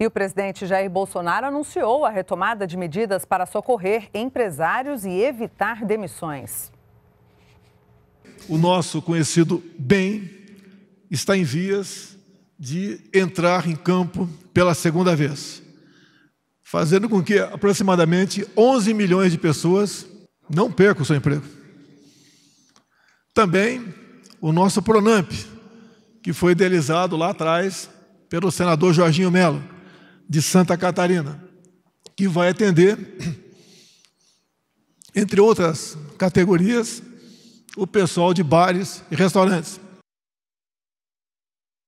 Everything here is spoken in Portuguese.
E o presidente Jair Bolsonaro anunciou a retomada de medidas para socorrer empresários e evitar demissões. O nosso conhecido bem está em vias de entrar em campo pela segunda vez, fazendo com que aproximadamente 11 milhões de pessoas não percam o seu emprego. Também o nosso Pronamp, que foi idealizado lá atrás pelo senador Jorginho Melo de Santa Catarina, que vai atender, entre outras categorias, o pessoal de bares e restaurantes.